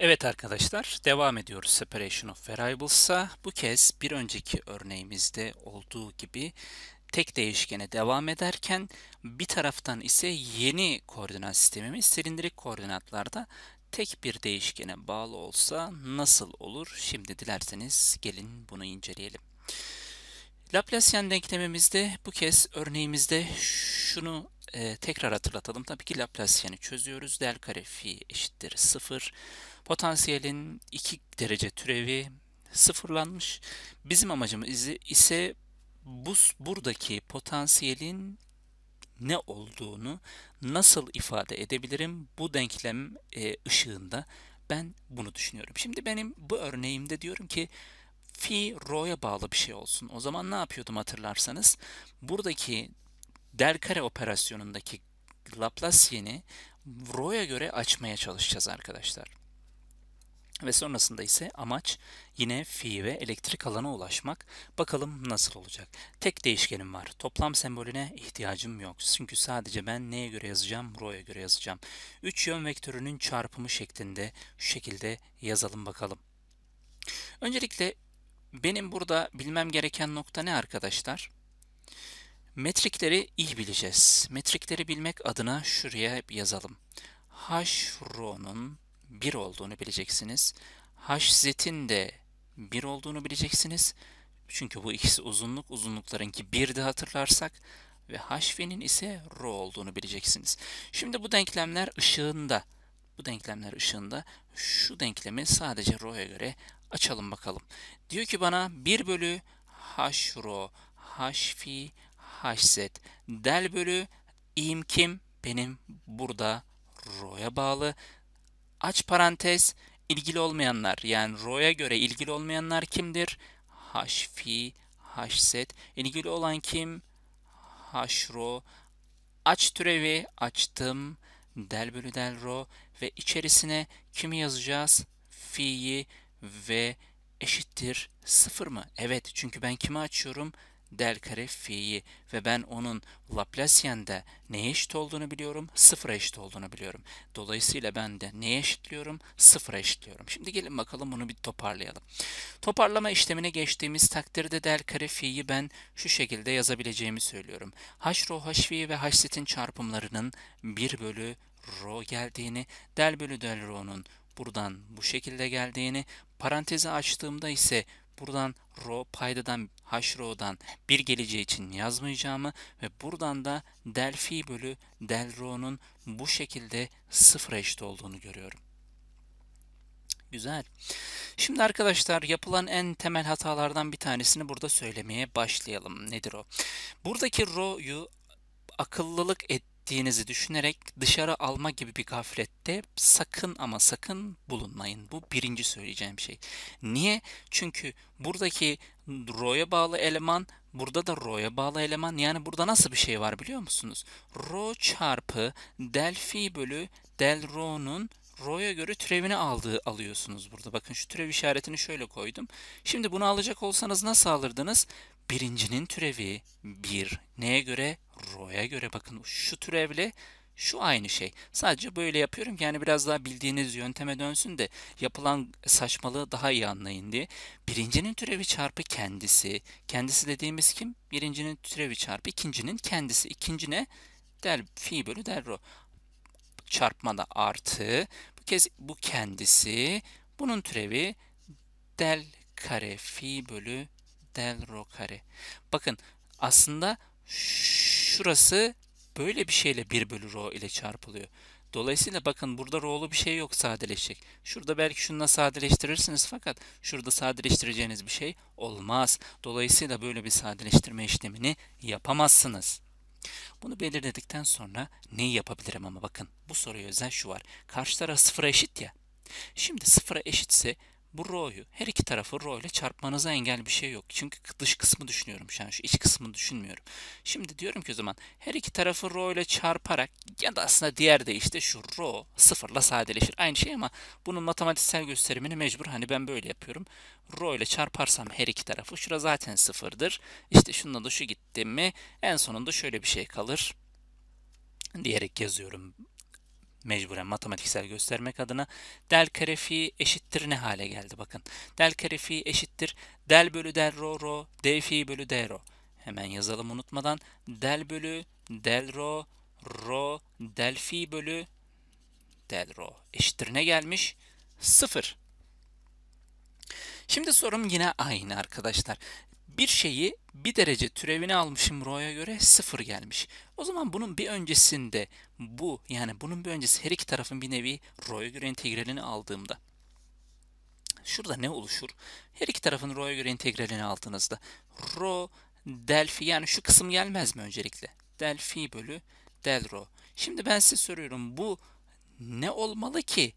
Evet arkadaşlar devam ediyoruz Separation of Variables'a. Bu kez bir önceki örneğimizde olduğu gibi tek değişkene devam ederken bir taraftan ise yeni koordinat sistemimiz silindirik koordinatlarda tek bir değişkene bağlı olsa nasıl olur? Şimdi dilerseniz gelin bunu inceleyelim. Laplacian denklemimizde bu kez örneğimizde şunu e, tekrar hatırlatalım. Tabii ki Laplacien'i çözüyoruz. Del kare fi eşittir 0. Potansiyelin 2 derece türevi sıfırlanmış. Bizim amacımız ise bu buradaki potansiyelin ne olduğunu nasıl ifade edebilirim bu denklem e, ışığında ben bunu düşünüyorum. Şimdi benim bu örneğimde diyorum ki fi rho'ya bağlı bir şey olsun. O zaman ne yapıyordum hatırlarsanız? Buradaki Delcare operasyonundaki Laplacien'i Ro'ya göre açmaya çalışacağız arkadaşlar. Ve sonrasında ise amaç yine fi ve elektrik alana ulaşmak. Bakalım nasıl olacak. Tek değişkenim var. Toplam sembolüne ihtiyacım yok. Çünkü sadece ben neye göre yazacağım? Ro'ya göre yazacağım. 3 yön vektörünün çarpımı şeklinde şu şekilde yazalım bakalım. Öncelikle benim burada bilmem gereken nokta ne arkadaşlar? Metrikleri iyi bileceğiz. Metrikleri bilmek adına şuraya yazalım. H rho'nun 1 olduğunu bileceksiniz. Hz'in de 1 olduğunu bileceksiniz. Çünkü bu ikisi uzunluk, uzunluklarınki 1'di hatırlarsak ve h'nin ise rho olduğunu bileceksiniz. Şimdi bu denklemler ışığında, bu denklemler ışığında şu denklemi sadece rho'ya göre açalım bakalım. Diyor ki bana 1 bölü h rho h fi hz del bölü i'im kim? Benim burada ro'ya bağlı. Aç parantez ilgili olmayanlar yani ro'ya göre ilgili olmayanlar kimdir? h fi h set ilgili olan kim? h ro aç türevi açtım del bölü del ro ve içerisine kimi yazacağız? fi'yi ve eşittir sıfır mı? Evet çünkü ben kimi açıyorum? del kare fi'yi ve ben onun Laplacien'de neye eşit olduğunu biliyorum? Sıfıra eşit olduğunu biliyorum. Dolayısıyla ben de neye eşitliyorum? Sıfıra eşitliyorum. Şimdi gelin bakalım bunu bir toparlayalım. Toparlama işlemine geçtiğimiz takdirde del kare fi'yi ben şu şekilde yazabileceğimi söylüyorum. h rho h fi ve h setin çarpımlarının 1 bölü rho geldiğini, del bölü del rho'nun buradan bu şekilde geldiğini, parantezi açtığımda ise Buradan row paydadan hrow'dan bir geleceği için yazmayacağımı ve buradan da del fi bölü del rho'nun bu şekilde sıfır eşit olduğunu görüyorum. Güzel. Şimdi arkadaşlar yapılan en temel hatalardan bir tanesini burada söylemeye başlayalım. Nedir o? Buradaki row'yu akıllılık et ettiğinizi düşünerek dışarı alma gibi bir gaflette sakın ama sakın bulunmayın. Bu birinci söyleyeceğim şey. Niye? Çünkü buradaki Ro'ya bağlı eleman, burada da Ro'ya bağlı eleman. Yani burada nasıl bir şey var biliyor musunuz? Ro çarpı del fi bölü del Ro'nun Ro'ya göre türevini aldığı alıyorsunuz burada. Bakın şu türev işaretini şöyle koydum. Şimdi bunu alacak olsanız nasıl alırdınız? Birincinin türevi 1. Neye göre? Ro'ya göre. Bakın şu türevle şu aynı şey. Sadece böyle yapıyorum ki yani biraz daha bildiğiniz yönteme dönsün de yapılan saçmalığı daha iyi anlayın diye. Birincinin türevi çarpı kendisi. Kendisi dediğimiz kim? Birincinin türevi çarpı ikincinin kendisi. İkinci ne? Del fi bölü del rho. Çarpmada artı. Bu kez bu kendisi. Bunun türevi del kare fi bölü del rho kare. Bakın aslında şurası böyle bir şeyle 1 bölü rho ile çarpılıyor. Dolayısıyla bakın burada ro'lu bir şey yok sadeleşecek. Şurada belki şununla sadeleştirirsiniz fakat şurada sadeleştireceğiniz bir şey olmaz. Dolayısıyla böyle bir sadeleştirme işlemini yapamazsınız. Bunu belirledikten sonra neyi yapabilirim ama bakın bu soruya özel şu var. Karşı taraf sıfıra eşit ya. Şimdi sıfıra eşitse bu rho'yu her iki tarafı rho ile çarpmanıza engel bir şey yok. Çünkü dış kısmı düşünüyorum şu an. Şu iç kısmını düşünmüyorum. Şimdi diyorum ki o zaman her iki tarafı rho ile çarparak ya da aslında diğer de işte şu rho sıfırla sadeleşir. Aynı şey ama bunun matematiksel gösterimini mecbur hani ben böyle yapıyorum. Rho ile çarparsam her iki tarafı şura zaten sıfırdır. İşte şundan da şu gitti mi en sonunda şöyle bir şey kalır diyerek yazıyorum mecburen matematiksel göstermek adına del kare fi eşittir ne hale geldi bakın. Del kare fi eşittir del bölü del rho rho d fi bölü d rho. Hemen yazalım unutmadan. Del bölü del rho rho del fi bölü del rho eşittir ne gelmiş? Sıfır. Şimdi sorum yine aynı arkadaşlar bir şeyi bir derece türevini almışım ro'ya göre sıfır gelmiş. O zaman bunun bir öncesinde bu yani bunun bir öncesi her iki tarafın bir nevi ro'ya göre integralini aldığımda şurada ne oluşur? Her iki tarafın ro'ya göre integralini aldığınızda ro del yani şu kısım gelmez mi öncelikle? Del bölü del ro. Şimdi ben size soruyorum bu ne olmalı ki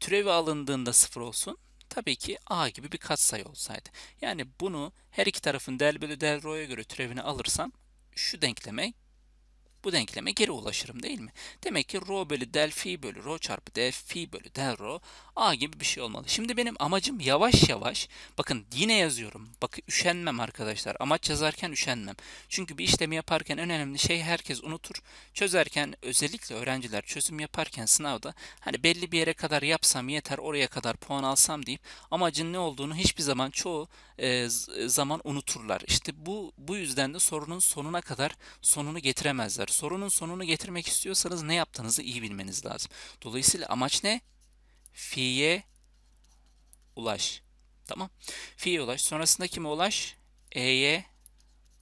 türevi alındığında sıfır olsun? Tabii ki a gibi bir katsayı olsaydı. Yani bunu her iki tarafın del bölü del ro'ya göre türevini alırsam şu denkleme bu denkleme geri ulaşırım değil mi? Demek ki rho bölü del phi bölü rho çarpı del phi bölü del rho a gibi bir şey olmalı. Şimdi benim amacım yavaş yavaş bakın yine yazıyorum. Bakın üşenmem arkadaşlar. Amaç yazarken üşenmem. Çünkü bir işlemi yaparken en önemli şey herkes unutur. Çözerken özellikle öğrenciler çözüm yaparken sınavda hani belli bir yere kadar yapsam yeter oraya kadar puan alsam deyip amacın ne olduğunu hiçbir zaman çoğu e, zaman unuturlar. İşte bu bu yüzden de sorunun sonuna kadar sonunu getiremezler sorunun sonunu getirmek istiyorsanız ne yaptığınızı iyi bilmeniz lazım. Dolayısıyla amaç ne? Fi'ye ulaş. Tamam. Fi'ye ulaş. Sonrasında kime ulaş? E'ye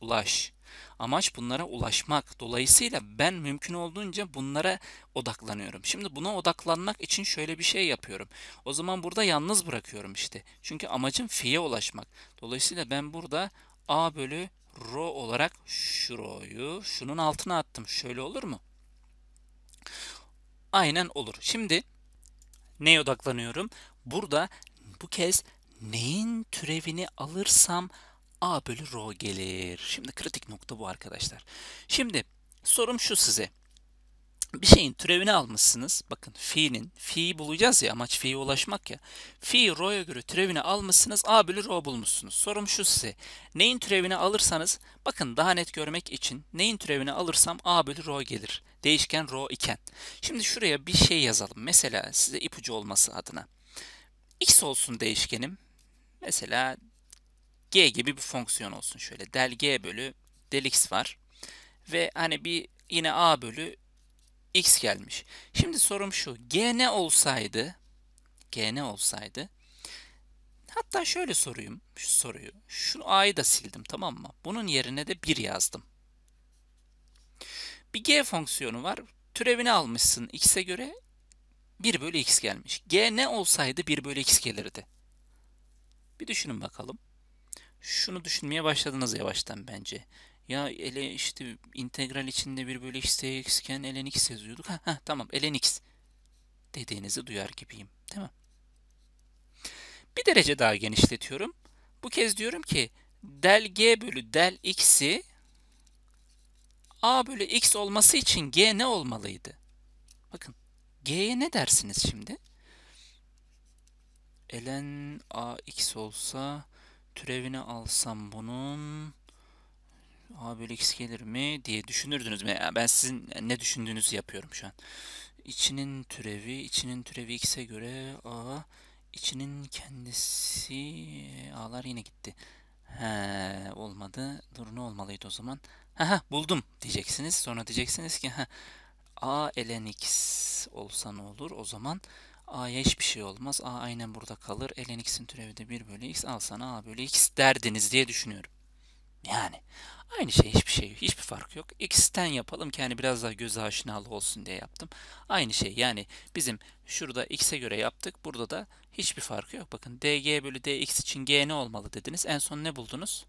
ulaş. Amaç bunlara ulaşmak. Dolayısıyla ben mümkün olduğunca bunlara odaklanıyorum. Şimdi buna odaklanmak için şöyle bir şey yapıyorum. O zaman burada yalnız bırakıyorum işte. Çünkü amacım fiye ulaşmak. Dolayısıyla ben burada A bölü Rho olarak şurayı şunun altına attım. Şöyle olur mu? Aynen olur. Şimdi neye odaklanıyorum? Burada bu kez neyin türevini alırsam A bölü Rho gelir. Şimdi kritik nokta bu arkadaşlar. Şimdi sorum şu size bir şeyin türevini almışsınız. Bakın fi'nin, fi'yi bulacağız ya amaç fi'ye ulaşmak ya. Fi ro'ya göre türevini almışsınız. A bölü ro bulmuşsunuz. Sorum şu size. Neyin türevini alırsanız bakın daha net görmek için neyin türevini alırsam A bölü ro gelir. Değişken ro iken. Şimdi şuraya bir şey yazalım. Mesela size ipucu olması adına. X olsun değişkenim. Mesela G gibi bir fonksiyon olsun şöyle. Del G bölü del X var. Ve hani bir yine A bölü x gelmiş. Şimdi sorum şu. G ne olsaydı? G ne olsaydı? Hatta şöyle sorayım şu soruyu. Şunu a'yı da sildim tamam mı? Bunun yerine de 1 yazdım. Bir g fonksiyonu var. Türevini almışsın x'e göre 1 bölü x gelmiş. G ne olsaydı 1 bölü x gelirdi? Bir düşünün bakalım. Şunu düşünmeye başladınız yavaştan bence. Ya ele işte integral içinde bir böyle işte xken iken ln x yazıyorduk. Ha, ha tamam ln x dediğinizi duyar gibiyim. Değil mi? Bir derece daha genişletiyorum. Bu kez diyorum ki del g bölü del x'i a bölü x olması için g ne olmalıydı? Bakın g'ye ne dersiniz şimdi? ln a x olsa türevini alsam bunun A bölü x gelir mi diye düşünürdünüz. Ben sizin ne düşündüğünüzü yapıyorum şu an. İçinin türevi, içinin türevi x'e göre A, içinin kendisi A'lar yine gitti. He, olmadı. Dur ne olmalıydı o zaman? Haha buldum diyeceksiniz. Sonra diyeceksiniz ki ha, A elen x olsa ne olur? O zaman A'ya hiçbir şey olmaz. A aynen burada kalır. Elen x'in türevi de 1 bölü x. alsana A bölü x derdiniz diye düşünüyorum. Yani aynı şey hiçbir şey hiçbir fark yok. X'ten yapalım ki hani biraz daha göz aşinalı olsun diye yaptım. Aynı şey yani bizim şurada X'e göre yaptık. Burada da hiçbir farkı yok. Bakın DG bölü DX için G ne olmalı dediniz. En son ne buldunuz?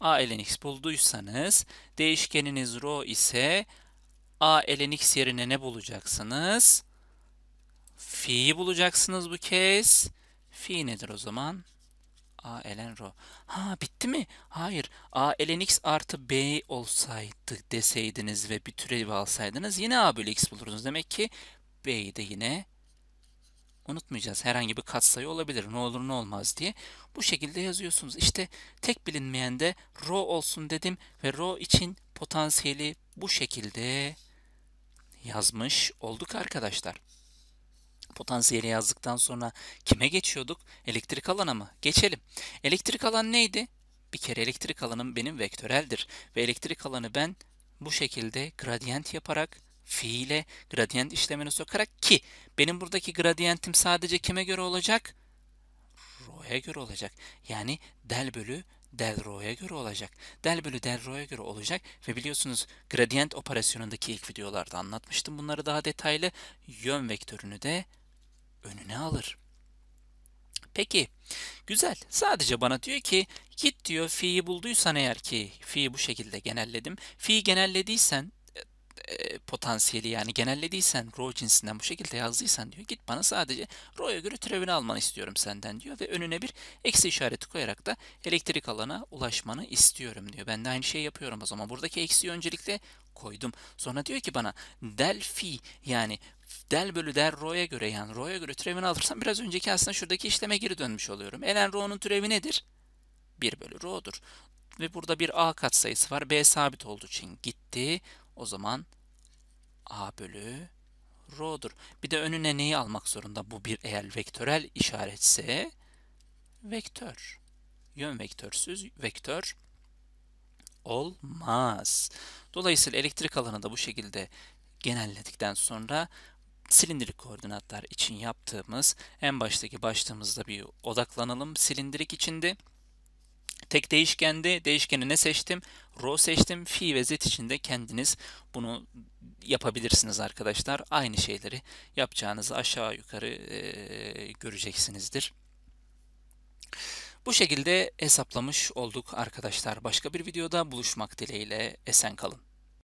A ln X bulduysanız değişkeniniz Rho ise A ln X yerine ne bulacaksınız? Fi'yi bulacaksınız bu kez. Fi nedir o zaman? A elen rho. Ha bitti mi? Hayır. A elen x artı b olsaydı deseydiniz ve bir türevi alsaydınız yine a bölü x bulurdunuz. Demek ki b'yi de yine unutmayacağız. Herhangi bir katsayı olabilir. Ne olur ne olmaz diye. Bu şekilde yazıyorsunuz. İşte tek bilinmeyen de rho olsun dedim ve rho için potansiyeli bu şekilde yazmış olduk arkadaşlar potansiyeli yazdıktan sonra kime geçiyorduk? Elektrik alana mı? Geçelim. Elektrik alan neydi? Bir kere elektrik alanım benim vektöreldir. Ve elektrik alanı ben bu şekilde gradient yaparak fiile gradient işlemini sokarak ki benim buradaki gradientim sadece kime göre olacak? Rho'ya göre olacak. Yani del bölü del rho'ya göre olacak. Del bölü del rho'ya göre olacak ve biliyorsunuz gradient operasyonundaki ilk videolarda anlatmıştım bunları daha detaylı. Yön vektörünü de önüne alır. Peki güzel sadece bana diyor ki git diyor fi'yi bulduysan eğer ki fi'yi bu şekilde genelledim. Fi'yi genellediysen e, e potansiyeli yani genellediysen row cinsinden bu şekilde yazdıysan diyor git bana sadece roya göre türevini alman istiyorum senden diyor ve önüne bir eksi işareti koyarak da elektrik alana ulaşmanı istiyorum diyor. Ben de aynı şeyi yapıyorum o zaman. Buradaki eksiyi öncelikle koydum. Sonra diyor ki bana del fi yani del bölü del ro'ya göre yani ro'ya göre türevini alırsam biraz önceki aslında şuradaki işleme geri dönmüş oluyorum. Ln ro'nun türevi nedir? 1 bölü ro'dur. Ve burada bir a katsayısı var. B sabit olduğu için gitti. O zaman a bölü ro'dur. Bir de önüne neyi almak zorunda? Bu bir eğer vektörel işaretse vektör. Yön vektörsüz vektör olmaz. Dolayısıyla elektrik alanı da bu şekilde genelledikten sonra silindirik koordinatlar için yaptığımız en baştaki başlığımızda bir odaklanalım. Silindirik içinde tek değişkende değişkeni ne seçtim? Row seçtim. Fi ve z içinde kendiniz bunu yapabilirsiniz arkadaşlar. Aynı şeyleri yapacağınızı aşağı yukarı e, göreceksinizdir. Bu şekilde hesaplamış olduk arkadaşlar. Başka bir videoda buluşmak dileğiyle esen kalın.